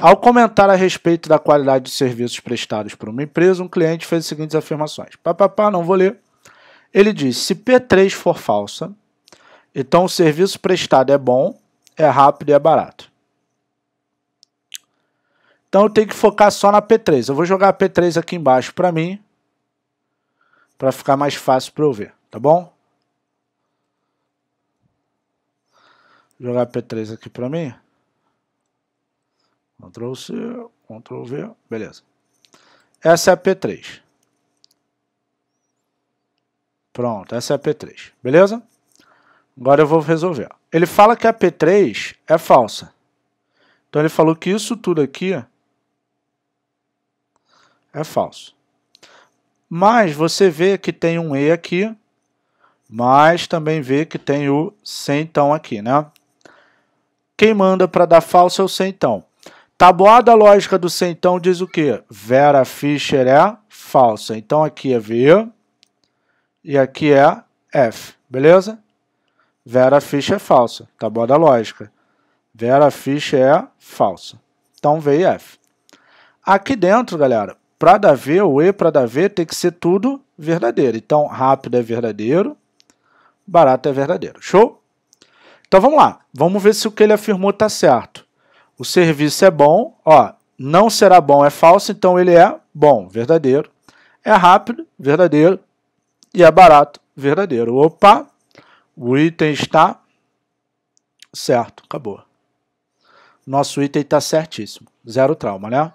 Ao comentar a respeito da qualidade de serviços prestados por uma empresa, um cliente fez as seguintes afirmações. Papapá, não vou ler. Ele diz: se P3 for falsa, então o serviço prestado é bom, é rápido e é barato. Então eu tenho que focar só na P3. Eu vou jogar a P3 aqui embaixo para mim, para ficar mais fácil para eu ver, tá bom? Vou jogar a P3 aqui para mim. Ctrl C, Ctrl V, beleza. Essa é a P3. Pronto, essa é a P3, beleza? Agora eu vou resolver. Ele fala que a P3 é falsa. Então ele falou que isso tudo aqui é falso. Mas você vê que tem um E aqui, mas também vê que tem o C então aqui, né? Quem manda para dar falso é o C então. Tabuada lógica do C, então, diz o quê? Vera Fischer é falsa. Então, aqui é V e aqui é F, beleza? Vera Fischer é falsa. Tabuada lógica. Vera Fischer é falsa. Então, V e F. Aqui dentro, galera, para dar V, o E para dar V tem que ser tudo verdadeiro. Então, rápido é verdadeiro, barato é verdadeiro. Show? Então, vamos lá. Vamos ver se o que ele afirmou está certo. O serviço é bom, ó, não será bom é falso, então ele é bom, verdadeiro. É rápido, verdadeiro. E é barato, verdadeiro. Opa, o item está certo, acabou. Nosso item está certíssimo. Zero trauma, né?